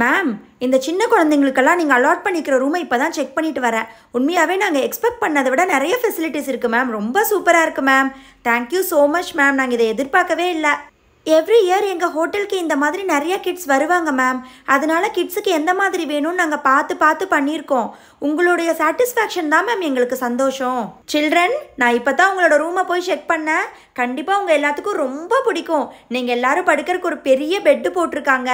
ma'am இந்த சின்ன குழந்தைங்களுக்கெல்லாம் நீங்கள் அலாட் பண்ணிக்கிற ரூமை இப்போ தான் செக் பண்ணிட்டு வரேன் உண்மையாகவே நாங்கள் எக்ஸ்பெக்ட் பண்ணதை விட நிறைய ஃபெசிலிட்டிஸ் இருக்குது மேம் ரொம்ப சூப்பராக இருக்குது ma'am thank you so much ma'am நாங்கள் இதை எதிர்பார்க்கவே இல்லை எவ்ரி இயர் எங்கள் ஹோட்டலுக்கு இந்த மாதிரி நிறைய கிட்ஸ் வருவாங்க மேம் அதனால் கிட்ஸுக்கு எந்த மாதிரி வேணும்னு நாங்கள் பார்த்து பார்த்து பண்ணியிருக்கோம் உங்களுடைய சாட்டிஸ்ஃபேக்ஷன் தான் மேம் எங்களுக்கு சந்தோஷம் சில்ட்ரன் நான் இப்போ தான் உங்களோட ரூமை போய் செக் பண்ணேன் கண்டிப்பாக உங்கள் எல்லாத்துக்கும் ரொம்ப பிடிக்கும் நீங்கள் எல்லாரும் படுக்கிறதுக்கு ஒரு பெரிய பெட்டு போட்டிருக்காங்க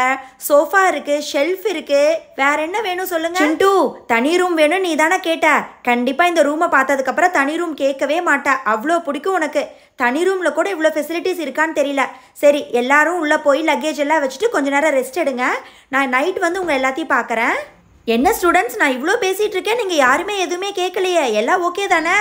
சோஃபா இருக்குது ஷெல்ஃப் இருக்குது வேற என்ன வேணும் சொல்லுங்க சிண்டு தனி ரூம் வேணும் நீ தானே கேட்ட கண்டிப்பாக இந்த ரூமை பார்த்ததுக்கப்புறம் தனி ரூம் கேட்கவே மாட்டேன் அவ்வளோ பிடிக்கும் உனக்கு தனி ரூமில் கூட இவ்வளோ ஃபெசிலிட்டிஸ் இருக்கான்னு தெரியல சரி சரி எல்லாரும் உள்ளே போய் லக்கேஜ் எல்லாம் வச்சுட்டு கொஞ்சம் நேரம் ரெஸ்ட் எடுங்க நான் நைட் வந்து உங்கள் எல்லாத்தையும் பார்க்குறேன் என்ன ஸ்டூடெண்ட்ஸ் நான் இவ்வளோ பேசிகிட்டு இருக்கேன் நீங்கள் யாருமே எதுவுமே கேட்கலையே எல்லாம் ஓகே தானே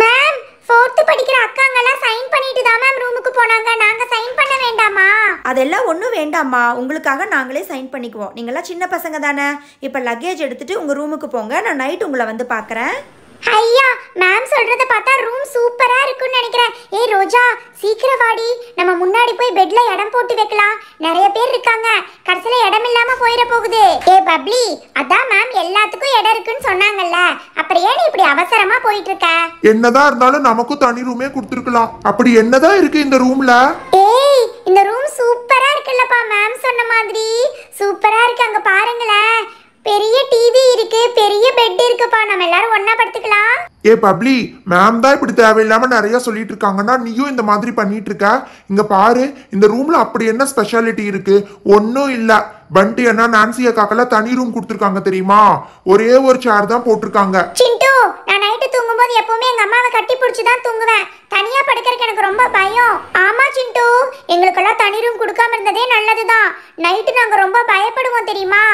மேம் ஃபோர்த்து படிக்கிற அக்காங்கெல்லாம் சைன் பண்ணிட்டு தான் மேம் ரூமுக்கு போனாங்க நாங்கள் சைன் பண்ண வேண்டாமா அதெல்லாம் ஒன்றும் வேண்டாம்மா உங்களுக்காக நாங்களே சைன் பண்ணிக்குவோம் நீங்களாம் சின்ன பசங்க தானே இப்போ லக்கேஜ் எடுத்துகிட்டு உங்கள் ரூமுக்கு போங்க நான் நைட் உங்களை வந்து பார்க்குறேன் ஐயா மேம் சொல்றத பார்த்தா ரூம் சூப்பரா இருக்கும்னு நினைக்கிறேன் ஏய் ரோஜா சீக்கிரம் வாடி நம்ம முன்னாடி போய் பெட்ல இடம் போட்டு வைக்கலாம் நிறைய பேர் இருக்காங்க கடைசியில இடம் இல்லாம போயிட போகுது ஏ பப்ளி அதான் மேம் எல்லாத்துக்கும் இடம் இருக்குன்னு சொன்னாங்கல்ல அப்புறம் ஏன் இப்படி அவசரமா போயிட்டு இருக்க என்னதான் இருந்தாலும் நமக்கும் தனி ரூமே கொடுத்துருக்கலாம் அப்படி என்னதான் இருக்கு இந்த ரூம்ல ஏய் இந்த ரூம் சூப்பரா இருக்குல்லப்பா மேம் சொன்ன மாதிரி சூப்பரா இருக்கு அங்க பாருங்களேன் பெரிய டிவி இருக்கு பெரிய பெட் இருக்குப்பா நம்ம எல்லாரும் ஒண்ணா படுத்துக்கலாம் ஏ பப்ளி மேம் தான் இப்படி தேவையில்லாம நிறைய சொல்லிட்டு இருக்காங்கன்னா நீயும் இந்த மாதிரி பண்ணிட்டு இருக்க இங்க பாரு இந்த ரூம்ல அப்படி என்ன ஸ்பெஷாலிட்டி இருக்கு ஒன்றும் இல்ல பண்டி என்ன நான்சிய அக்காக்கெல்லாம் தனி ரூம் கொடுத்துருக்காங்க தெரியுமா ஒரே ஒரு சேர் தான் போட்டிருக்காங்க சிண்டு நான் நைட்டு தூங்கும்போது எப்பவுமே எங்க அம்மாவை கட்டி பிடிச்சி தான் தூங்குவேன் தனியா படுக்கிறதுக்கு எனக்கு ரொம்ப பயம் ஆமா சிண்டு எங்களுக்கெல்லாம் தனி ரூம் கொடுக்காம இருந்ததே நல்லதுதான் நைட்டு நாங்க ரொம்ப பயப்படுவோம் தெரியுமா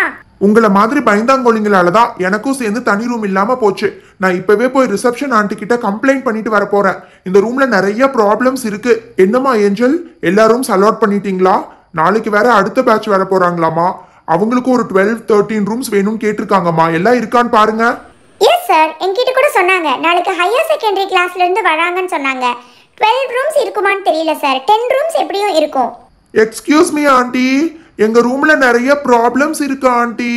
உங்களை மாதிரி பயந்தாங்கொழிங்களால தான் எனக்கும் சேர்ந்து தனி ரூம் இல்லாமல் போச்சு நான் இப்போவே போய் ரிசப்ஷன் ஆண்டி கிட்ட கம்ப்ளைண்ட் பண்ணிட்டு வர போகிறேன் இந்த ரூமில் நிறைய ப்ராப்ளம்ஸ் இருக்கு என்னம்மா ஏஞ்சல் எல்லாரும் சலோட் அலாட் பண்ணிட்டீங்களா நாளைக்கு வேற அடுத்த பேட்ச் வர போறாங்களாமா அவங்களுக்கும் ஒரு டுவெல் தேர்ட்டீன் ரூம்ஸ் வேணும்னு கேட்டிருக்காங்கம்மா எல்லாம் இருக்கான்னு பாருங்க எஸ் சார் என்கிட்ட கூட சொன்னாங்க நாளைக்கு ஹையர் செகண்டரி கிளாஸ்ல இருந்து வராங்கன்னு சொன்னாங்க டுவெல் ரூம்ஸ் இருக்குமான்னு தெரியல சார் டென் ரூம்ஸ் எப்படியும் இருக்கும் எக்ஸ்கியூஸ் மீ ஆண்டி எங்க ரூம்ல நிறைய ப்ராப்ளம்ஸ் இருக்கு ஆண்டி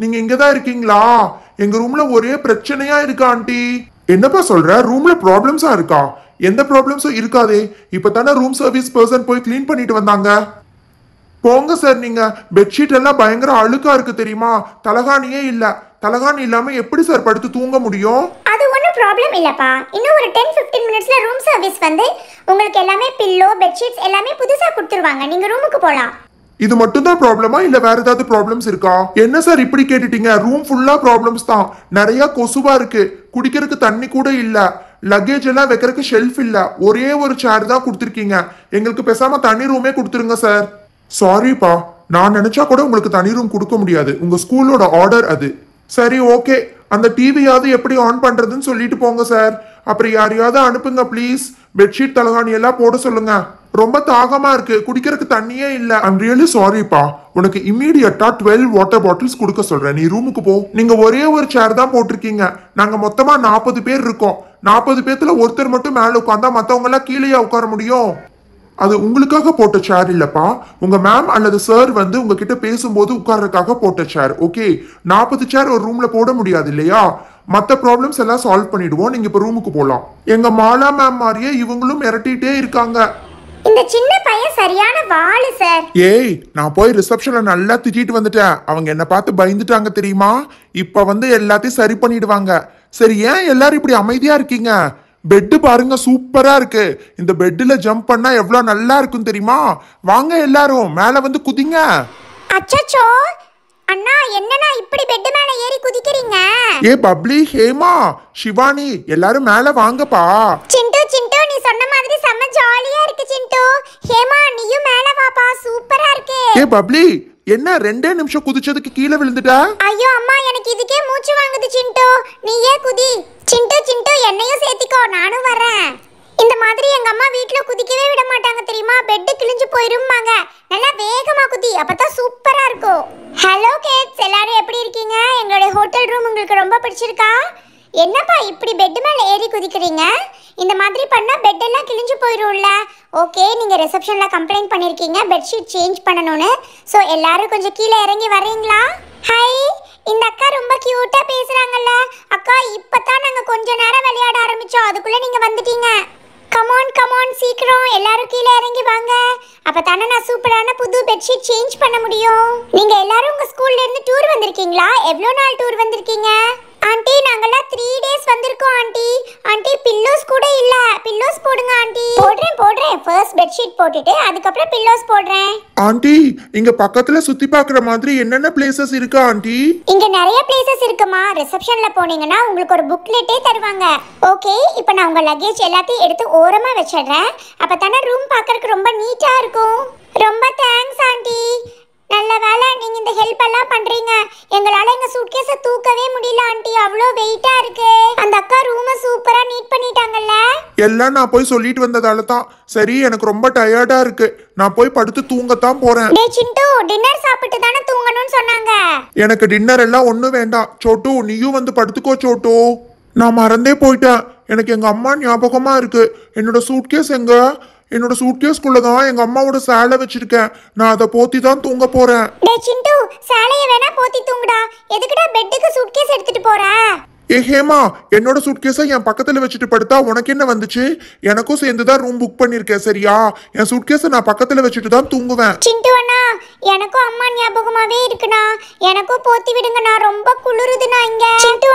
நீங்க இங்க தான் இருக்கீங்களா எங்க ரூம்ல ஒரே பிரச்சனையா இருக்கு ஆண்டி என்னப்பா சொல்ற ரூம்ல ப்ராப்ளம்ஸா இருக்கா எந்த ப்ராப்ளம்ஸும் இருக்காதே இப்போ தானே ரூம் சர்வீஸ் பர்சன் போய் க்ளீன் பண்ணிட்டு வந்தாங்க போங்க சார் நீங்க பெட்ஷீட் எல்லாம் பயங்கர அழுக்கா இருக்கு தெரியுமா தலகாணியே இல்ல தலகாணி இல்லாம எப்படி சார் படுத்து தூங்க முடியும் அது ஒன்றும் ப்ராப்ளம் இல்லப்பா இன்னும் ஒரு டென் ஃபிஃப்டீன் மினிட்ஸில் ரூம் சர்வீஸ் வந்து உங்களுக்கு எல்லாமே பில்லோ பெட்ஷீட்ஸ் எல்லாமே புதுசா கொடுத்துருவாங்க நீங்க ரூமுக்கு போலாம் இது மட்டும் தான் ப்ராப்ளமா இல்ல வேற ஏதாவது ப்ராப்ளம்ஸ் இருக்கா என்ன சார் இப்படி கேட்டுட்டீங்க ரூம் ஃபுல்லா ப்ராப்ளம்ஸ் தான் நிறைய கொசுவா இருக்கு குடிக்கிறதுக்கு தண்ணி கூட இல்ல லக்கேஜ் எல்லாம் வைக்கிறதுக்கு ஷெல்ஃப் இல்ல ஒரே ஒரு சேர் தான் கொடுத்துருக்கீங்க எங்களுக்கு பேசாம தனி ரூமே கொடுத்துருங்க சார் சாரிப்பா நான் நினைச்சா கூட உங்களுக்கு தனி ரூம் கொடுக்க முடியாது உங்க ஸ்கூலோட ஆர்டர் அது சரி ஓகே அந்த டிவியாவது எப்படி ஆன் பண்றதுன்னு சொல்லிட்டு போங்க சார் அப்புறம் யாரையாவது அனுப்புங்க ப்ளீஸ் பெட்ஷீட் தலகாணி எல்லாம் போட சொல்லுங்க ரொம்ப தாகமா இருக்கு குடிக்கிறதுக்கு தண்ணியே இல்ல ஐம் ரியலி சாரிப்பா உனக்கு இமீடியட்டா டுவெல் வாட்டர் பாட்டில்ஸ் கொடுக்க சொல்றேன் நீ ரூமுக்கு போ நீங்க ஒரே ஒரு சேர் தான் போட்டிருக்கீங்க நாங்க மொத்தமா நாற்பது பேர் இருக்கோம் நாற்பது பேர்த்துல ஒருத்தர் மட்டும் மேல உட்காந்தா மத்தவங்க எல்லாம் கீழே உட்கார முடியும் அது உங்களுக்காக போட்ட சேர் இல்லப்பா உங்க மேம் அல்லது சார் வந்து உங்ககிட்ட பேசும்போது உட்கார்றதுக்காக போட்ட சேர் ஓகே நாற்பது சேர் ஒரு ரூம்ல போட முடியாது இல்லையா மற்ற ப்ராப்ளம்ஸ் எல்லாம் சால்வ் பண்ணிடுவோம் நீங்க இப்போ ரூமுக்கு போகலாம் எங்க மாலா மேம் மாதிரியே இவங்களும் மிரட்டிட்டே இருக்காங்க இந்த சின்ன பையன் சரியான வாளு சார் ஏய் நான் போய் ரிசப்ஷன்ல நல்லா திட்டிட்டு வந்துட்டேன் அவங்க என்ன பார்த்து பயந்துட்டாங்க தெரியுமா இப்ப வந்து எல்லாத்தையும் சரி பண்ணிடுவாங்க சரி ஏன் எல்லாரும் இப்படி அமைதியா இருக்கீங்க பெட்டு பாருங்க சூப்பரா இருக்கு இந்த பெட்டில் ஜம்ப் பண்ணா எவ்வளோ நல்லா இருக்கும் தெரியுமா வாங்க எல்லாரும் மேலே வந்து குதிங்க அச்சோ அண்ணா என்னண்ணா இப்படி பெட் மேல ஏறி குதிக்கிறீங்க ஏ பப்ளி ஹேமா சிவானி எல்லாரும் மேல வாங்கப்பா சிண்டு சிண்டு நீ சொன்ன மாதிரி செம்ம ஜாலியா இருக்கு சிண்டு ஹேமா நீயும் மேல வாப்பா சூப்பரா இருக்கு ஏ பப்ளி என்ன ரெண்டே நிமிஷம் குதிச்சதுக்கு கீழே விழுந்துட்டா ஐயோ அம்மா எனக்கு இதுக்கே மூச்சு வாங்குது சிண்டு நீயே குதி சிண்டு சிண்டு என்னையும் சேர்த்திக்கோ நானும் வரேன் இந்த மாதிரி எங்க அம்மா வீட்ல குதிக்கவே விட மாட்டாங்க தெரியுமா பெட்டு கிழிஞ்சு போயிரும்மாங்க நல்லா வேகமா குதி அப்பதான் சூப்பரா இருக்கும் ஹலோ கேட்ஸ் எல்லாரும் எப்படி இருக்கீங்க எங்களுடைய ஹோட்டல் ரூம் உங்களுக்கு ரொம்ப பிடிச்சிருக்கா என்னப்பா இப்படி பெட்டு மேலே ஏறி குதிக்கிறீங்க இந்த மாதிரி பண்ணால் பெட்டெல்லாம் கிழிஞ்சு போயிடும்ல ஓகே நீங்கள் ரிசப்ஷனில் கம்ப்ளைண்ட் பண்ணியிருக்கீங்க பெட்ஷீட் சேஞ்ச் பண்ணணும்னு ஸோ எல்லாரும் கொஞ்சம் கீழே இறங்கி வரீங்களா ஹை இந்த அக்கா ரொம்ப கியூட்டா பேசுறாங்கல்ல அக்கா இப்பதான் நாங்க கொஞ்ச நேரம் விளையாட ஆரம்பிச்சோம் அதுக்குள்ள நீங்க வந்துட்டீங்க கமான் கமான் சீக்கிரம் எல்லாரும் கீழே இறங்கி வாங்க அப்போ தானே நான் சூப்பரான புது பெட்ஷீட் சேஞ்ச் பண்ண முடியும் நீங்கள் எல்லாரும் உங்கள் ஸ்கூல்லேருந்து டூர் வந்திருக்கீங்களா எவ்வளோ நாள் டூர் வந்திருக்கீங்க ஆண்டி நாங்கெல்லாம் த்ரீ டேஸ் வந்திருக்கோம் ஆண்டி ஆண்டி பில்லோஸ் கூட இல்ல பில்லோஸ் போடுங்க ஆண்டி போடுறேன் போடுறேன் ஃபர்ஸ்ட் பெட்ஷீட் போட்டுட்டு அதுக்கப்புறம் பில்லோஸ் போடுறேன் ஆண்டி இங்க பக்கத்துல சுத்தி பாக்குற மாதிரி என்னென்ன பிளேசஸ் இருக்கு ஆண்டி இங்க நிறைய பிளேசஸ் இருக்குமா ரிசப்ஷன்ல போனீங்கன்னா உங்களுக்கு ஒரு புக்லெட்டே தருவாங்க ஓகே இப்போ நான் உங்க லக்கேஜ் எல்லாத்தையும் எடுத்து ஓரமா வச்சிடுறேன் அப்பதானே ரூம் பார்க்கறதுக்கு ரொம்ப நீட்டா இருக்கும் ரொம்ப தேங்க்ஸ் ஆண்டி நல்ல வேலை நீங்க இந்த ஹெல்ப் எல்லாம் பண்றீங்க எங்களால எங்க சூட்கேஸ தூக்கவே முடியல ஆண்டி அவ்வளோ வெயிட்டா இருக்கு அந்த அக்கா ரூம சூப்பரா நீட் பண்ணிட்டாங்கல்ல எல்லாம் நான் போய் சொல்லிட்டு வந்ததால தான் சரி எனக்கு ரொம்ப டயர்டா இருக்கு நான் போய் படுத்து தூங்கத்தான் போறேன் டேய் சிண்டு டின்னர் சாப்பிட்டு தானே தூங்கணும்னு சொன்னாங்க எனக்கு டின்னர் எல்லாம் ஒண்ணும் வேண்டாம் சோட்டு நீயும் வந்து படுத்துக்கோ சோட்டு நான் மறந்தே போயிட்டேன் எனக்கு எங்க அம்மா ஞாபகமா இருக்கு என்னோட சூட்கேஸ் எங்க என்னோட சூட்கேஸ்க்குள்ள தான் எங்க அம்மாவோட சேலை வச்சிருக்கேன் நான் அதை போத்தி தான் தூங்க போறேன் டேய் சிண்டு சேலைய வேணா போத்தி தூங்குடா எதுக்குடா பெட்டுக்கு சூட்கேஸ் எடுத்துட்டு போற ஏ ஹேமா என்னோட சூட்கேஸை என் பக்கத்தில் வச்சுட்டு படுத்தா உனக்கு என்ன வந்துச்சு எனக்கும் சேர்ந்து தான் ரூம் புக் பண்ணியிருக்கேன் சரியா என் சூட்கேஸை நான் பக்கத்தில் வச்சுட்டு தான் தூங்குவேன் சிண்டு எனக்கும் அம்மா ஞாபகமாவே இருக்குண்ணா எனக்கும் போத்தி விடுங்கண்ணா ரொம்ப குளிருதுண்ணா இங்க சிண்டு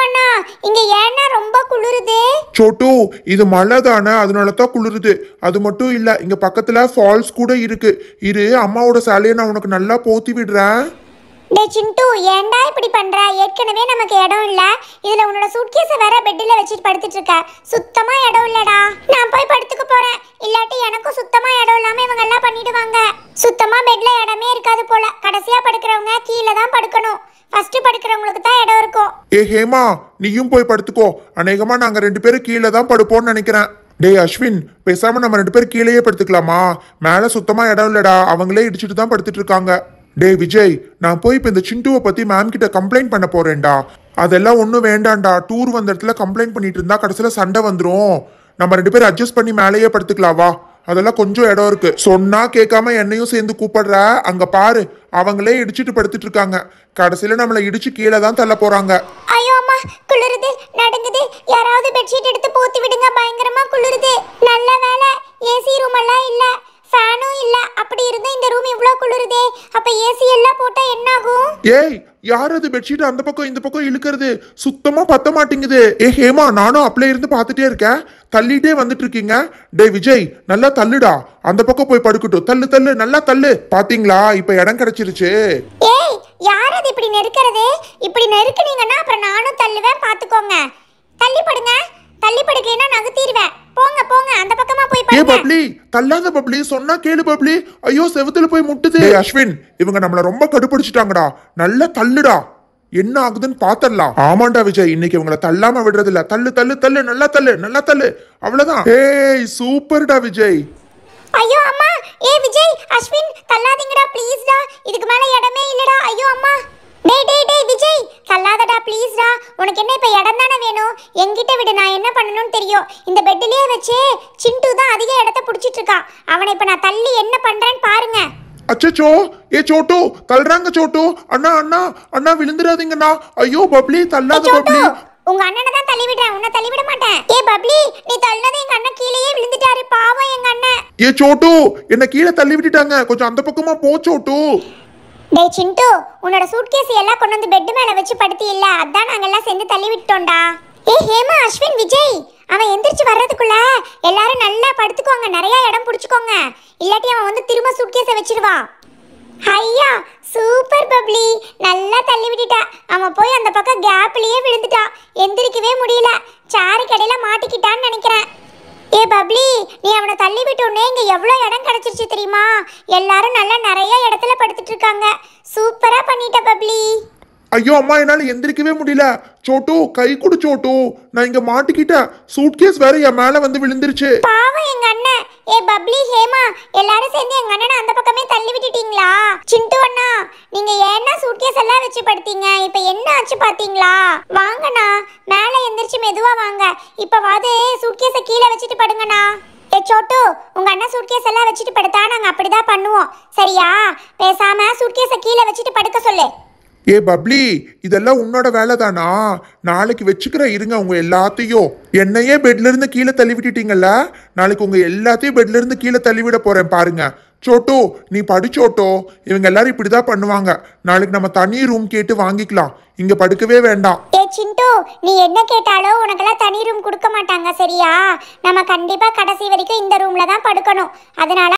இங்க ஏன்னா ரொம்ப குளிருது சோட்டு இது மழை தானே அதனால தான் குளிருது அது மட்டும் இல்லை இங்க பக்கத்துல ஃபால்ஸ் கூட இருக்கு இரு அம்மாவோட சேலையை நான் உனக்கு நல்லா போத்தி விடுறேன் டே சிண்டு ஏன்டா இப்படி பண்ற ஏற்கனவே நமக்கு இடம் இல்ல இதுல உன்னோட சூட்கேஸை வேற பெட்ல வச்சுட்டு படுத்துட்டு இருக்க சுத்தமா இடம் இல்லடா நான் போய் படுத்துக்க போறேன் இல்லாட்டி எனக்கும் சுத்தமா இடம் இல்லாம இவங்க எல்லாம் பண்ணிடுவாங்க சுத்தமா பெட்ல இடமே இருக்காது போல கடைசியா படுக்கிறவங்க கீழே தான் படுக்கணும் ஃபர்ஸ்ட் படுக்கிறவங்களுக்கு தான் இடம் இருக்கும் ஏ ஹேமா நீயும் போய் படுத்துக்கோ அநேகமா நாங்க ரெண்டு பேரும் கீழே தான் படுப்போம்னு நினைக்கிறேன் டேய் அஸ்வின் பேசாம நம்ம ரெண்டு பேரும் கீழேயே படுத்துக்கலாமா மேல சுத்தமா இடம் இல்லடா அவங்களே இடிச்சிட்டு தான் படுத்துட்டு இருக்காங்க டே விஜய் நான் போய் இப்போ இந்த சிண்டுவை பற்றி மேம் கிட்ட கம்ப்ளைண்ட் பண்ண போறேன்டா அதெல்லாம் ஒன்றும் வேண்டாம்டா டூர் வந்த இடத்துல கம்ப்ளைண்ட் பண்ணிட்டு இருந்தா கடைசியில் சண்டை வந்துடும் நம்ம ரெண்டு பேரும் அட்ஜஸ்ட் பண்ணி மேலேயே படுத்துக்கலாவா அதெல்லாம் கொஞ்சம் இடம் இருக்கு சொன்னா கேட்காம என்னையும் சேர்ந்து கூப்பிடுற அங்க பாரு அவங்களே இடிச்சிட்டு படுத்துட்டு இருக்காங்க கடைசியில நம்மள இடிச்சு கீழே தான் தள்ள போறாங்க ஐயோ அம்மா குளிருது யாராவது பெட்ஷீட் எடுத்து போத்தி விடுங்க பயங்கரமா குளிருது நல்ல வேலை ஏசி ரூம் எல்லாம் இல்லை ஃபேனும் இல்ல அப்படி இருந்தா இந்த ரூம் இவ்வளவு குளிருதே அப்ப ஏசி எல்லாம் போட்டா என்ன ஆகும் ஏய் யார் அது பெட்ஷீட் அந்த பக்கம் இந்த பக்கம் இழுக்கிறது சுத்தமா பத்த மாட்டேங்குது ஏ ஹேமா நானும் அப்படியே இருந்து பார்த்துட்டே இருக்கேன் தள்ளிட்டே வந்துட்டு இருக்கீங்க டே விஜய் நல்லா தள்ளுடா அந்த பக்கம் போய் படுக்கட்டும் தள்ளு தள்ளு நல்லா தள்ளு பாத்தீங்களா இப்ப இடம் கிடைச்சிருச்சு ஏய் யார் அது இப்படி நெருக்கிறது இப்படி நெருக்குனீங்கன்னா அப்புறம் நானும் தள்ளுவேன் பாத்துக்கோங்க தள்ளி படுங்க தள்ளி படுக்கலைன்னா நகர்த்திடுவேன் போங்க போங்க அந்த பக்கமா ஏ பப்ளி தள்ளாத பப்ளி சொன்னா கேளு பப்ளி ஐயோ செவத்துல போய் முட்டுது அஸ்வின் இவங்க நம்மள ரொம்ப கடுபிடிச்சிட்டாங்கடா நல்லா தள்ளுடா என்ன ஆகுதுன்னு பாத்தரலாம் ஆமாண்டா விஜய் இன்னைக்கு இவங்கள தள்ளாம விடுறது இல்ல தள்ளு தள்ளு தள்ளு நல்லா தள்ளு நல்லா தள்ளு அவ்வளவுதான் ஏய் சூப்பர்டா விஜய் ஐயோ அம்மா ஏ விஜய் அஸ்வின் தள்ளாதீங்கடா ப்ளீஸ்டா இதுக்கு மேல இடமே இல்லடா ஐயோ அம்மா டேய் ப்ளீஸ்டா உனக்கு என்ன இப்போ இடம் தானே வேணும் என்கிட்ட விட நான் என்ன பண்ணணும்னு தெரியும் இந்த பெட்டிலேயே வச்சு சிண்டு தான் அதிக இடத்த பிடிச்சிட்டு இருக்கான் அவனை இப்போ நான் தள்ளி என்ன பண்றேன்னு பாருங்க அச்சோ ஏ சோட்டு தள்ளுறாங்க சோட்டு அண்ணா அண்ணா அண்ணா விழுந்துடாதீங்கண்ணா ஐயோ பப்ளி தள்ளாத பப்ளி உங்க அண்ணனை தான் தள்ளி விடுறேன் உன்னை தள்ளி விட மாட்டேன் ஏ பப்ளி நீ தள்ளனது எங்க அண்ணன் கீழேயே விழுந்துட்டாரு பாவம் எங்க அண்ணன் ஏ சோட்டு என்ன கீழே தள்ளி விட்டுட்டாங்க கொஞ்சம் அந்த பக்கமா போ சோட்டு டேய் சிண்டு உன்னோட சூட்கேஸ் எல்லாம் கொண்டு வந்து பெட் மேல வச்சு படுத்தி இல்ல அதான் நாங்க எல்லாம் சேர்ந்து தள்ளி விட்டோம்டா ஏ ஹேமா அஸ்வின் விஜய் அவன் எந்திரிச்சு வர்றதுக்குள்ள எல்லாரும் நல்லா படுத்துக்கோங்க நிறைய இடம் பிடிச்சிக்கோங்க இல்லாட்டி அவன் வந்து திரும்ப சூட்கேஸை வச்சிருவான் ஐயா சூப்பர் பப்ளி நல்லா தள்ளி விட்டுட்டான் அவன் போய் அந்த பக்கம் கேப்லயே விழுந்துட்டான் எந்திரிக்கவே முடியல சாரி கடையில மாட்டிக்கிட்டான்னு நினைக்கிறேன் ஏ பப்ளி நீ அவனை தள்ளி விட்டோன்னே இங்க எவ்வளோ இடம் கிடைச்சிருச்சு தெரியுமா எல்லாரும் நல்லா நிறைய படுத்துட்டு இருக்காங்க சூப்பரா பண்ணிட்ட பப்ளி ஐயோ அம்மா என்னால் எந்திரிக்கவே முடியல சோட்டு கை கொடு சோட்டு நான் இங்க மாட்டிக்கிட்டேன் சூட்கேஸ் வேற என் மேல வந்து விழுந்துருச்சு பாவம் எங்க அண்ணன் ஏ பப்ளி ஹேமா எல்லாரும் சேர்ந்து எங்க அண்ணனை அந்த பக்கமே தள்ளி விட்டுட்டீங்களா சிண்டு அண்ணா நீங்க ஏன்னா சூட்கேஸ் எல்லாம் வச்சு படுத்தீங்க இப்ப என்ன ஆச்சு பாத்தீங்களா வாங்கண்ணா மேல எந்திரிச்சு மெதுவா வாங்க இப்ப வாது சூட்கேஸை கீழே வச்சுட்டு படுங்கண்ணா சோட்டு உங்க அண்ணன் சூட்கேஸ் எல்லாம் வச்சுட்டு படுத்தா நாங்க அப்படிதான் பண்ணுவோம் சரியா பேசாம சூட்கேஸை கீழே வச்சுட்டு படுக்க சொல்லு ஏ பப்ளி இதெல்லாம் உன்னோட வேலை தானா நாளைக்கு வச்சுக்கிறேன் இருங்க உங்க எல்லாத்தையும் என்னையே பெட்ல இருந்து கீழே தள்ளி விட்டுட்டீங்கல்ல நாளைக்கு உங்க எல்லாத்தையும் பெட்ல இருந்து கீழே தள்ளிவிட போறேன் பாருங்க சோட்டோ நீ படிச்சோட்டோ இவங்க எல்லாரும் இப்படிதான் பண்ணுவாங்க நாளைக்கு நம்ம தனி ரூம் கேட்டு வாங்கிக்கலாம் இங்க படுக்கவே வேண்டாம் ஏ சிண்டு நீ என்ன கேட்டாலும் உனக்கெல்லாம் தனி ரூம் கொடுக்க மாட்டாங்க சரியா நம்ம கண்டிப்பா கடைசி வரைக்கும் இந்த ரூம்ல தான் படுக்கணும் அதனால